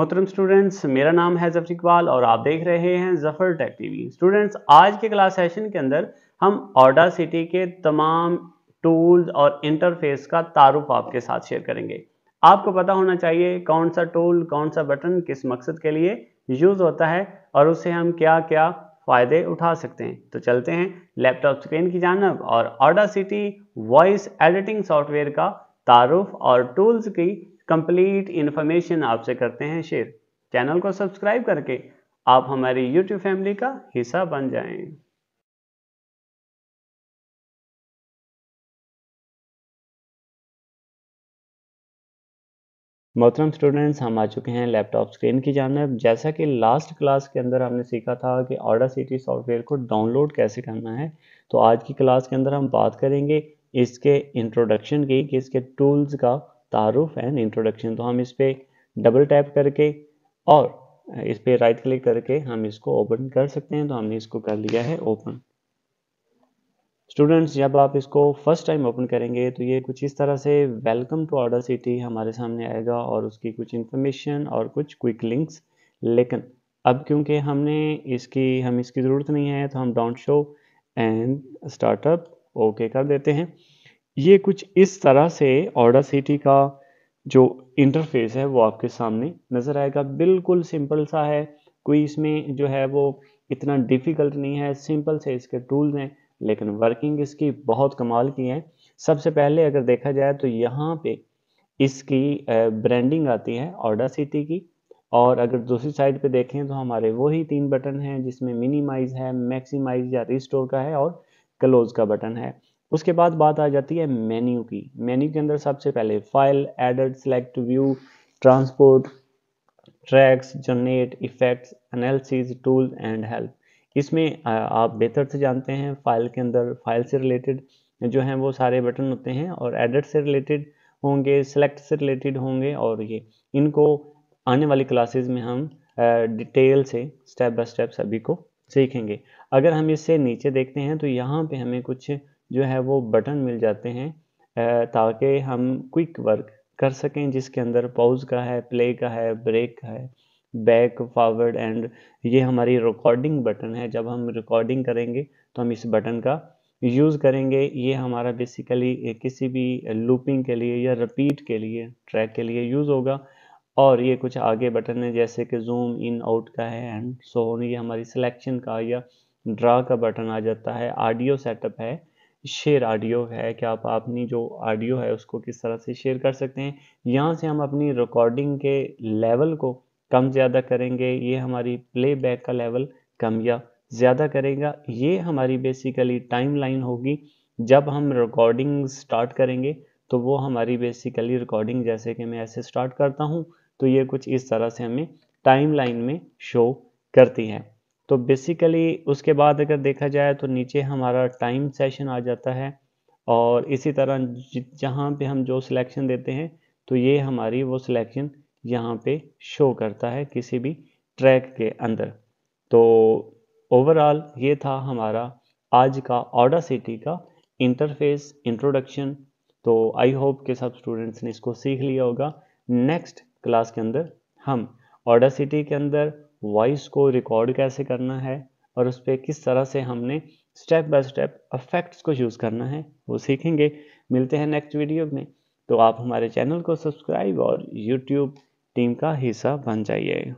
मोहतरम स्टूडेंट्स मेरा नाम है जफर इकबाल और आप देख रहे हैं जफर टेक टीवी स्टूडेंट्स आज के क्लास सेशन के अंदर हम ऑडा सिटी के तमाम टूल्स और इंटरफेस का तारुफ आपके साथ शेयर करेंगे आपको पता होना चाहिए कौन सा टूल कौन सा बटन किस मकसद के लिए यूज़ होता है और उससे हम क्या क्या फ़ायदे उठा सकते हैं तो चलते हैं लैपटॉप स्क्रीन की जानब और Audacity voice editing software का तारुफ और टूल्स की कंप्लीट इन्फॉर्मेशन आपसे करते हैं शेयर चैनल को सब्सक्राइब करके आप हमारी यूट्यूब फैमिली का हिस्सा बन जाएं। मोहतरम स्टूडेंट्स हम आ चुके हैं लैपटॉप स्क्रीन की जानब जैसा कि लास्ट क्लास के अंदर हमने सीखा था कि ऑडा सिटी सॉफ्टवेयर को डाउनलोड कैसे करना है तो आज की क्लास के अंदर हम बात करेंगे इसके इंट्रोडक्शन की कि इसके टूल्स का तारुफ एंड इंट्रोडक्शन तो हम इस पर डबल टैप करके और इस पर राइट क्लिक करके हम इसको ओपन कर सकते हैं तो हमने इसको कर लिया है ओपन स्टूडेंट्स जब आप इसको फर्स्ट टाइम ओपन करेंगे तो ये कुछ इस तरह से वेलकम टू ऑर्डर सिटी हमारे सामने आएगा और उसकी कुछ इंफॉर्मेशन और कुछ क्विक लिंक्स लेकिन अब क्योंकि हमने इसकी हम इसकी ज़रूरत नहीं है तो हम don't show and startup okay कर देते हैं ये कुछ इस तरह से ऑर्डर सिटी का जो इंटरफेस है वो आपके सामने नज़र आएगा बिल्कुल सिंपल सा है कोई इसमें जो है वो इतना डिफ़िकल्ट नहीं है सिंपल से इसके टूल्स हैं लेकिन वर्किंग इसकी बहुत कमाल की है सबसे पहले अगर देखा जाए तो यहाँ पे इसकी ब्रांडिंग आती है ऑर्डर सिटी की और अगर दूसरी साइड पे देखें तो हमारे वही तीन बटन हैं जिसमें मिनिमाइज है मैक्सिमाइज या रिस्टोर का है और क्लोज का बटन है उसके बाद बात आ जाती है मेन्यू की मेन्यू के अंदर सबसे पहले file edit select view transport tracks generate effects analysis tool and help इसमें आप बेहतर से जानते हैं फाइल के अंदर फाइल से रिलेटेड जो हैं वो सारे बटन होते हैं और एडेड से रिलेटेड होंगे सेलेक्ट से रिलेटेड होंगे और ये इनको आने वाली क्लासेस में हम डिटेल से स्टेप बाय स्टेप सभी को सीखेंगे अगर हम इससे नीचे देखते हैं तो यहाँ पे हमें कुछ जो है वो बटन मिल जाते हैं ताकि हम क्विक वर्क कर सकें जिसके अंदर पॉज का है प्ले का है ब्रेक का है बैक फॉरवर्ड एंड ये हमारी रिकॉर्डिंग बटन है जब हम रिकॉर्डिंग करेंगे तो हम इस बटन का यूज़ करेंगे ये हमारा बेसिकली किसी भी लूपिंग के लिए या रिपीट के लिए ट्रैक के लिए यूज़ होगा और ये कुछ आगे बटन है जैसे कि जूम इन आउट का है एंड सो ये हमारी सिलेक्शन का या ड्रा का बटन आ जाता है ऑडियो सेटअप है शेयर ऑडियो है कि आप अपनी जो ऑडियो है उसको किस तरह से शेयर कर सकते हैं यहाँ से हम अपनी रिकॉर्डिंग के लेवल को कम ज़्यादा करेंगे ये हमारी प्लेबैक का लेवल कम या ज़्यादा करेगा ये हमारी बेसिकली टाइम लाइन होगी जब हम रिकॉर्डिंग स्टार्ट करेंगे तो वो हमारी बेसिकली रिकॉर्डिंग जैसे कि मैं ऐसे स्टार्ट करता हूँ तो ये कुछ इस तरह से हमें टाइम लाइन में शो करती है तो बेसिकली उसके बाद अगर देखा जाए तो नीचे हमारा टाइम सेशन आ जाता है और इसी तरह जहाँ पे हम जो सिलेक्शन देते हैं तो ये हमारी वो सिलेक्शन यहाँ पे शो करता है किसी भी ट्रैक के अंदर तो ओवरऑल ये था हमारा आज का ऑडा सिटी का इंटरफेस इंट्रोडक्शन तो आई होप के सब स्टूडेंट्स ने इसको सीख लिया होगा नेक्स्ट क्लास के अंदर हम ऑडा सिटी के अंदर वॉइस को रिकॉर्ड कैसे करना है और उस पर किस तरह से हमने स्टेप बाय स्टेप अफेक्ट्स को यूज़ करना है वो सीखेंगे मिलते हैं नेक्स्ट वीडियो में तो आप हमारे चैनल को सब्सक्राइब और यूट्यूब टीम का हिस्सा बन जाइए